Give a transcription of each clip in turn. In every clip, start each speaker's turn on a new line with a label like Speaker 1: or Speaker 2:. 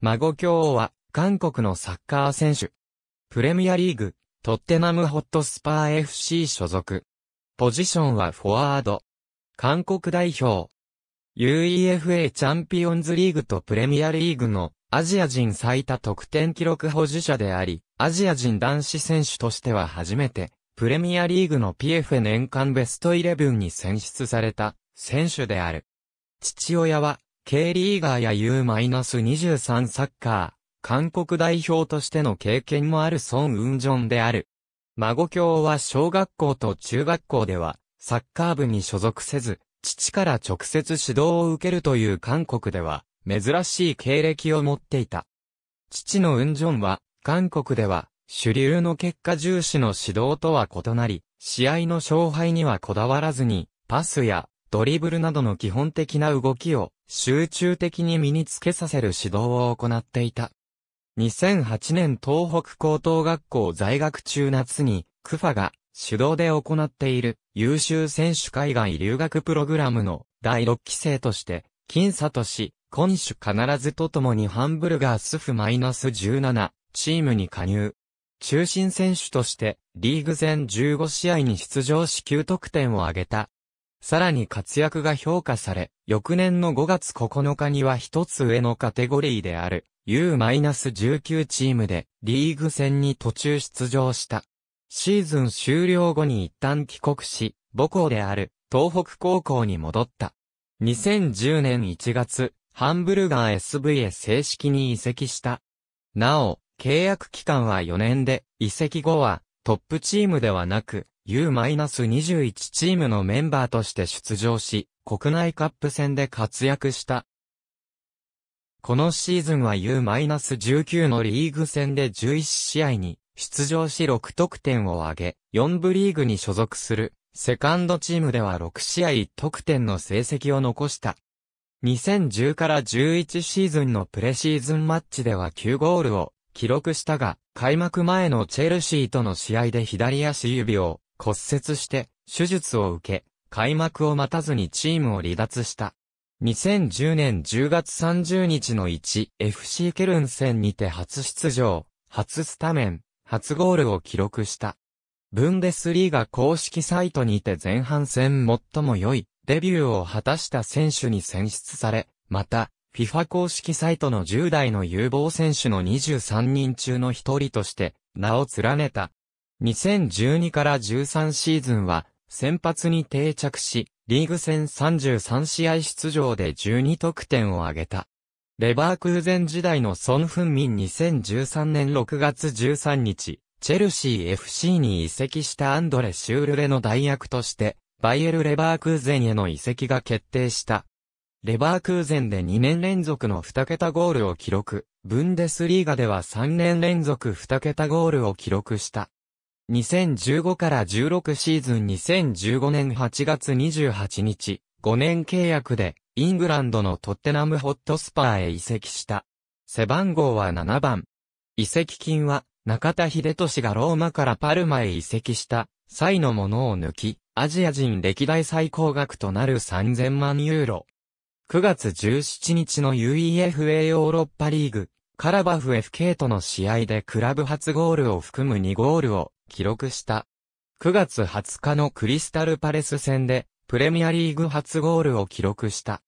Speaker 1: 孫京王は、韓国のサッカー選手。プレミアリーグ、トッテナムホットスパー FC 所属。ポジションはフォワード。韓国代表。UEFA チャンピオンズリーグとプレミアリーグのアジア人最多得点記録保持者であり、アジア人男子選手としては初めて、プレミアリーグの PF 年間ベストイレブンに選出された選手である。父親は K リーガーや U-23 サッカー、韓国代表としての経験もあるソン・ウンジョンである。孫教は小学校と中学校では、サッカー部に所属せず、父から直接指導を受けるという韓国では、珍しい経歴を持っていた。父のウンジョンは、韓国では、主流の結果重視の指導とは異なり、試合の勝敗にはこだわらずに、パスやドリブルなどの基本的な動きを集中的に身につけさせる指導を行っていた。2008年東北高等学校在学中夏に、クファが主導で行っている優秀選手海外留学プログラムの第6期生として、金里氏、今週必ずとともにハンブルガースフマイナス -17 チームに加入。中心選手としてリーグ全15試合に出場し9得点を挙げたさらに活躍が評価され、翌年の5月9日には一つ上のカテゴリーである U-19 チームでリーグ戦に途中出場した。シーズン終了後に一旦帰国し、母校である東北高校に戻った。2010年1月、ハンブルガー SV へ正式に移籍した。なお、契約期間は4年で、移籍後はトップチームではなく、U-21 チームのメンバーとして出場し、国内カップ戦で活躍した。このシーズンは U-19 のリーグ戦で11試合に出場し6得点を挙げ、4部リーグに所属するセカンドチームでは6試合得点の成績を残した。2010から11シーズンのプレシーズンマッチでは9ゴールを記録したが、開幕前のチェルシーとの試合で左足指を骨折して、手術を受け、開幕を待たずにチームを離脱した。2010年10月30日の 1FC ケルン戦にて初出場、初スタメン、初ゴールを記録した。ブンデスリーガ公式サイトにて前半戦最も良いデビューを果たした選手に選出され、また、FIFA 公式サイトの10代の有望選手の23人中の1人として、名を連ねた。2012から13シーズンは、先発に定着し、リーグ戦33試合出場で12得点を挙げた。レバークーゼン時代のソン・フンミン2013年6月13日、チェルシー FC に移籍したアンドレ・シュールレの代役として、バイエル・レバークーゼンへの移籍が決定した。レバークーゼンで2年連続の2桁ゴールを記録、ブンデスリーガでは3年連続2桁ゴールを記録した。2015から16シーズン2015年8月28日、5年契約で、イングランドのトッテナムホットスパーへ移籍した。背番号は7番。移籍金は、中田秀俊がローマからパルマへ移籍した、際のものを抜き、アジア人歴代最高額となる3000万ユーロ。9月17日の UEFA ヨーロッパリーグ、カラバフ FK との試合でクラブ初ゴールを含む2ゴールを記録した。9月20日のクリスタルパレス戦で、プレミアリーグ初ゴールを記録した。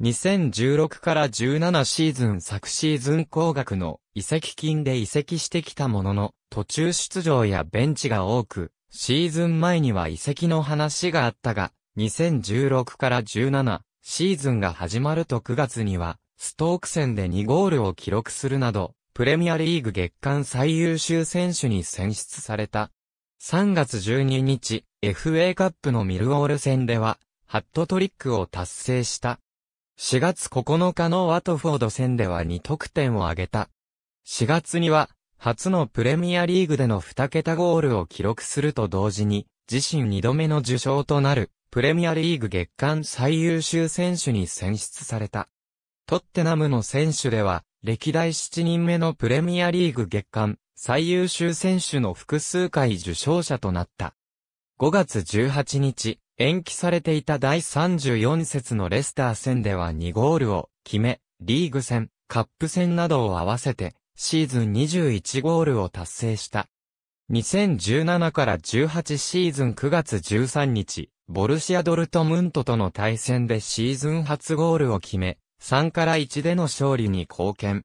Speaker 1: 2016から17シーズン昨シーズン高額の移籍金で移籍してきたものの、途中出場やベンチが多く、シーズン前には移籍の話があったが、2016から17シーズンが始まると9月には、ストーク戦で2ゴールを記録するなど、プレミアリーグ月間最優秀選手に選出された。3月12日、FA カップのミルオール戦では、ハットトリックを達成した。4月9日のワトフォード戦では2得点を挙げた。4月には、初のプレミアリーグでの2桁ゴールを記録すると同時に、自身2度目の受賞となる、プレミアリーグ月間最優秀選手に選出された。トッテナムの選手では、歴代7人目のプレミアリーグ月間最優秀選手の複数回受賞者となった。5月18日、延期されていた第34節のレスター戦では2ゴールを決め、リーグ戦、カップ戦などを合わせて、シーズン21ゴールを達成した。2017から18シーズン9月13日、ボルシアドルトムントとの対戦でシーズン初ゴールを決め、3から1での勝利に貢献。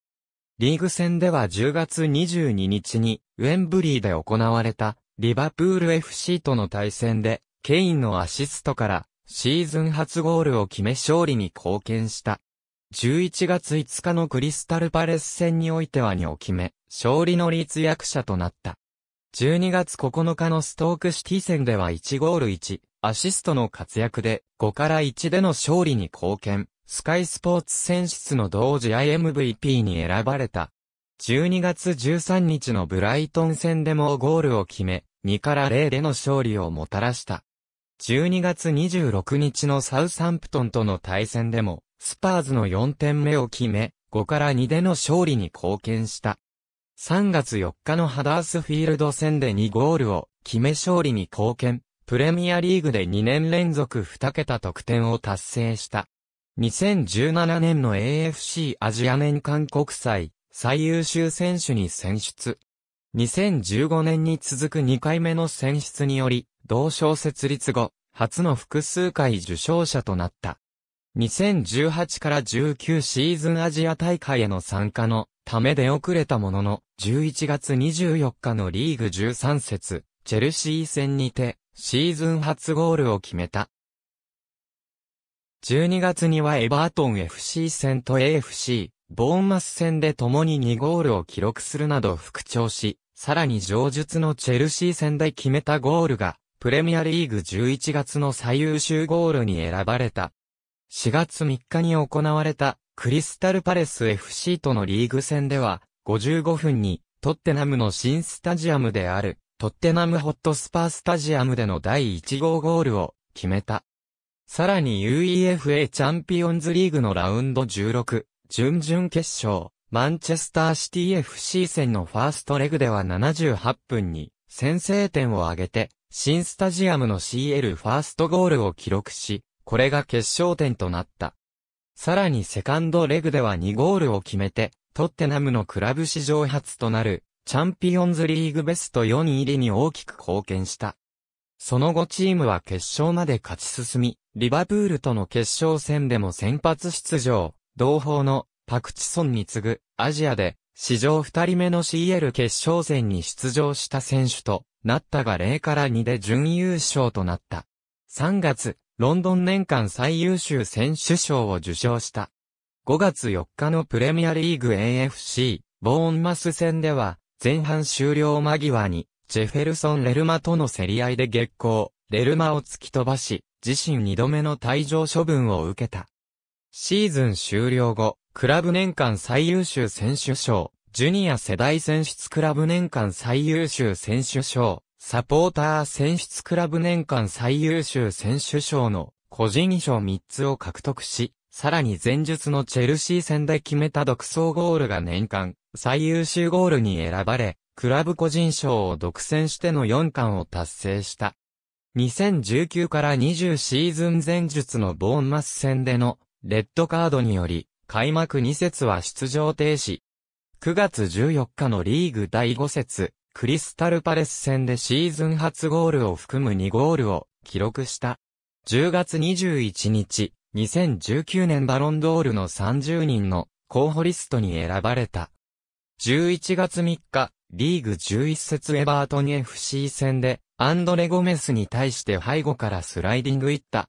Speaker 1: リーグ戦では10月22日に、ウェンブリーで行われた、リバプール FC との対戦で、ケインのアシストから、シーズン初ゴールを決め勝利に貢献した。11月5日のクリスタルパレス戦においては2を決め、勝利の立役者となった。12月9日のストークシティ戦では1ゴール1、アシストの活躍で5から1での勝利に貢献。スカイスポーツ選出の同時 IMVP に選ばれた。12月13日のブライトン戦でもゴールを決め、2から0での勝利をもたらした。12月26日のサウサンプトンとの対戦でも、スパーズの4点目を決め、5から2での勝利に貢献した。3月4日のハダースフィールド戦で2ゴールを決め勝利に貢献、プレミアリーグで2年連続2桁得点を達成した。2017年の AFC アジア年間国際最優秀選手に選出。2015年に続く2回目の選出により、同賞設立後、初の複数回受賞者となった。2018から19シーズンアジア大会への参加のため出遅れたものの、11月24日のリーグ13節、チェルシー戦にて、シーズン初ゴールを決めた。12月にはエバートン FC 戦と AFC、ボーンマス戦で共に2ゴールを記録するなど復調し、さらに上述のチェルシー戦で決めたゴールが、プレミアリーグ11月の最優秀ゴールに選ばれた。4月3日に行われた、クリスタルパレス FC とのリーグ戦では、55分に、トッテナムの新スタジアムである、トッテナムホットスパースタジアムでの第1号ゴールを決めた。さらに UEFA チャンピオンズリーグのラウンド16、準々決勝、マンチェスターシティ FC 戦のファーストレグでは78分に先制点を挙げて、新スタジアムの CL ファーストゴールを記録し、これが決勝点となった。さらにセカンドレグでは2ゴールを決めて、トッテナムのクラブ史上初となる、チャンピオンズリーグベスト4位入りに大きく貢献した。その後チームは決勝まで勝ち進み、リバプールとの決勝戦でも先発出場、同胞のパクチソンに次ぐアジアで史上二人目の CL 決勝戦に出場した選手となったが0から2で準優勝となった。3月、ロンドン年間最優秀選手賞を受賞した。5月4日のプレミアリーグ AFC、ボーンマス戦では、前半終了間際に、ジェフェルソン・レルマとの競り合いで激高、レルマを突き飛ばし、自身二度目の退場処分を受けた。シーズン終了後、クラブ年間最優秀選手賞、ジュニア世代選出クラブ年間最優秀選手賞、サポーター選出クラブ年間最優秀選手賞の個人賞3つを獲得し、さらに前述のチェルシー戦で決めた独走ゴールが年間最優秀ゴールに選ばれ、クラブ個人賞を独占しての4冠を達成した。2019から20シーズン前述のボーンマス戦でのレッドカードにより、開幕2節は出場停止。9月14日のリーグ第5節、クリスタルパレス戦でシーズン初ゴールを含む2ゴールを記録した。10月21日、2019年バロンドールの30人の候補リストに選ばれた。11月3日、リーグ11節エバートン FC 戦で、アンドレ・ゴメスに対して背後からスライディングいった。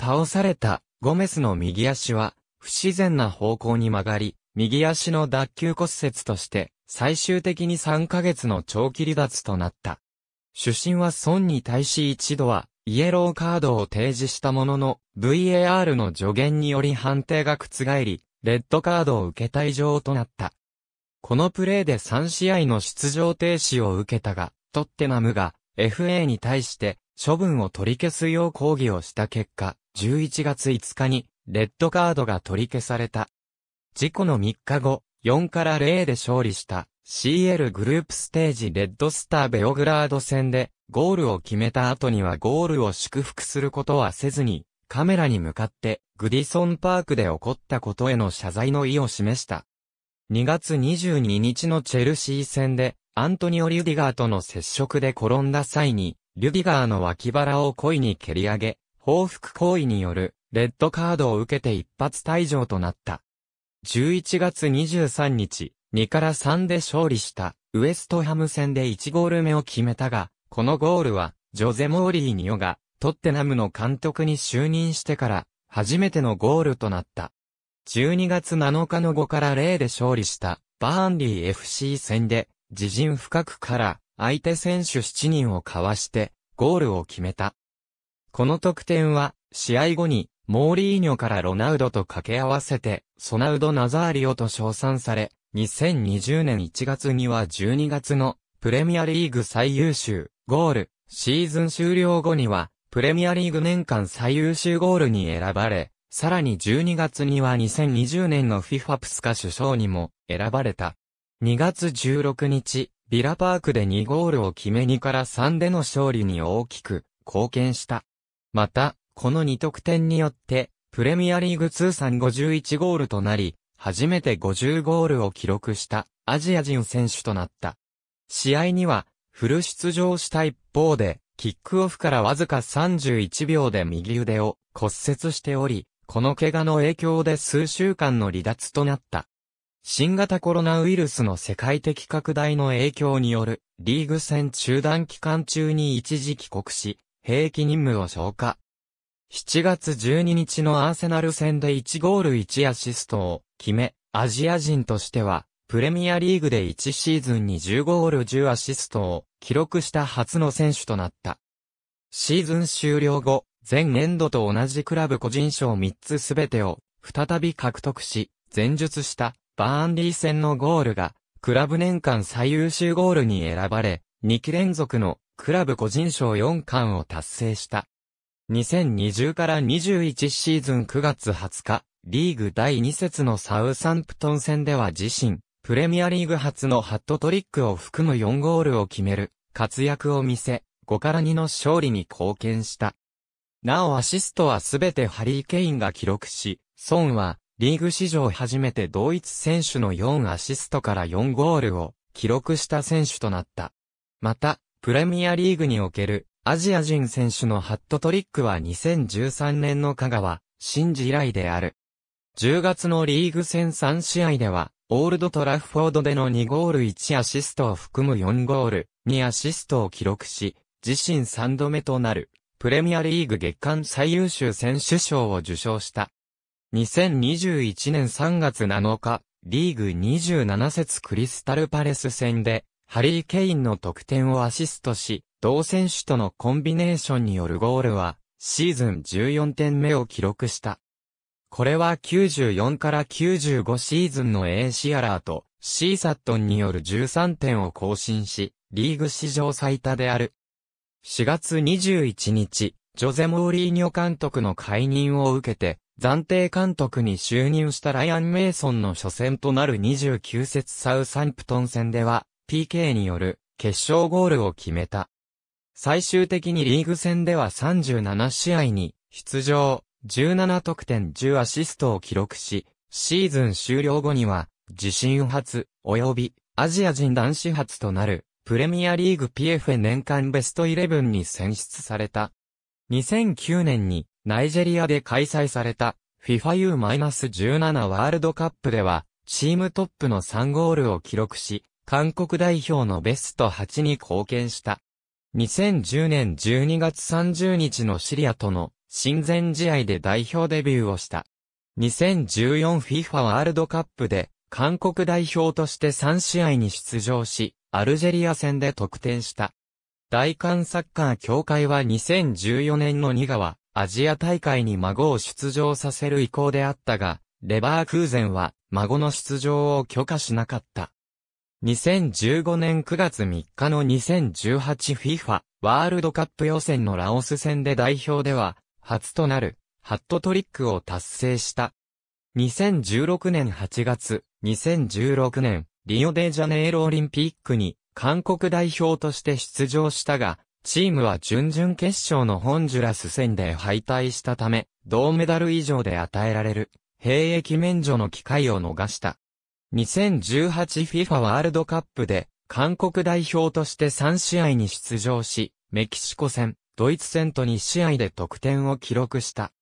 Speaker 1: 倒された、ゴメスの右足は、不自然な方向に曲がり、右足の脱臼骨折として、最終的に3ヶ月の長期離脱となった。主審は孫に対し一度は、イエローカードを提示したものの、VAR の助言により判定が覆り、レッドカードを受け退場となった。このプレーで3試合の出場停止を受けたが、トッテナムが FA に対して処分を取り消すよう抗議をした結果、11月5日にレッドカードが取り消された。事故の3日後、4から0で勝利した CL グループステージレッドスターベオグラード戦でゴールを決めた後にはゴールを祝福することはせずにカメラに向かってグディソンパークで起こったことへの謝罪の意を示した。2月22日のチェルシー戦で、アントニオ・リュディガーとの接触で転んだ際に、リュディガーの脇腹を故意に蹴り上げ、報復行為による、レッドカードを受けて一発退場となった。11月23日、2から3で勝利した、ウエストハム戦で1ゴール目を決めたが、このゴールは、ジョゼ・モーリーニョが、トッテナムの監督に就任してから、初めてのゴールとなった。12月7日の5から0で勝利したバーンリー FC 戦で自陣深くから相手選手7人をかわしてゴールを決めた。この得点は試合後にモーリーニョからロナウドと掛け合わせてソナウド・ナザーリオと称賛され2020年1月には12月のプレミアリーグ最優秀ゴールシーズン終了後にはプレミアリーグ年間最優秀ゴールに選ばれさらに12月には2020年の FIFA プスカ首相にも選ばれた。2月16日、ビラパークで2ゴールを決め2から3での勝利に大きく貢献した。また、この2得点によって、プレミアリーグ通算51ゴールとなり、初めて50ゴールを記録したアジア人選手となった。試合には、フル出場した一方で、キックオフからわずか31秒で右腕を骨折しており、この怪我の影響で数週間の離脱となった。新型コロナウイルスの世界的拡大の影響によるリーグ戦中断期間中に一時帰国し、兵役任務を消化。7月12日のアーセナル戦で1ゴール1アシストを決め、アジア人としては、プレミアリーグで1シーズンに10ゴール10アシストを記録した初の選手となった。シーズン終了後、前年度と同じクラブ個人賞3つすべてを再び獲得し、前述したバーンリー戦のゴールが、クラブ年間最優秀ゴールに選ばれ、2期連続のクラブ個人賞4冠を達成した。2020から21シーズン9月20日、リーグ第2節のサウサンプトン戦では自身、プレミアリーグ初のハットトリックを含む4ゴールを決める活躍を見せ、5から2の勝利に貢献した。なおアシストはすべてハリー・ケインが記録し、ソンはリーグ史上初めて同一選手の4アシストから4ゴールを記録した選手となった。また、プレミアリーグにおけるアジア人選手のハットトリックは2013年の香川、新治以来である。10月のリーグ戦3試合では、オールドトラフォードでの2ゴール1アシストを含む4ゴール、2アシストを記録し、自身3度目となるプレミアリーグ月間最優秀選手賞を受賞した。2021年3月7日、リーグ27節クリスタルパレス戦で、ハリー・ケインの得点をアシストし、同選手とのコンビネーションによるゴールは、シーズン14点目を記録した。これは94から95シーズンの AC アラーとーサットンによる13点を更新し、リーグ史上最多である。4月21日、ジョゼ・モーリーニョ監督の解任を受けて、暫定監督に就任したライアン・メイソンの初戦となる29節サウサンプトン戦では、PK による決勝ゴールを決めた。最終的にリーグ戦では37試合に出場、17得点10アシストを記録し、シーズン終了後には、自身初、及び、アジア人男子初となる、プレミアリーグ PFA 年間ベスト11に選出された。2009年にナイジェリアで開催された FIFAU-17 ワールドカップでは、チームトップの3ゴールを記録し、韓国代表のベスト8に貢献した。2010年12月30日のシリアとの親善試合で代表デビューをした。2014FIFA ワールドカップで韓国代表として3試合に出場し、アルジェリア戦で得点した。大韓サッカー協会は2014年の2川アジア大会に孫を出場させる意向であったが、レバークーゼンは孫の出場を許可しなかった。2015年9月3日の 2018FIFA ワールドカップ予選のラオス戦で代表では、初となるハットトリックを達成した。2016年8月、2016年リオデジャネイロオリンピックに韓国代表として出場したが、チームは準々決勝のホンジュラス戦で敗退したため、銅メダル以上で与えられる、兵役免除の機会を逃した。2018FIFA ワールドカップで、韓国代表として3試合に出場し、メキシコ戦、ドイツ戦と2試合で得点を記録した。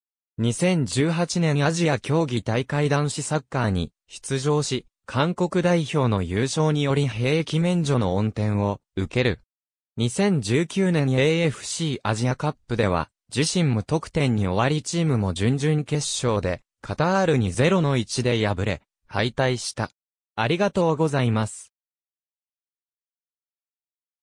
Speaker 1: 2018年アジア競技大会男子サッカーに出場し、韓国代表の優勝により兵役免除の恩典を受ける。2019年 AFC アジアカップでは、自身無得点に終わりチームも準々決勝で、カタールに0の1で敗れ、敗退した。ありがとうございます。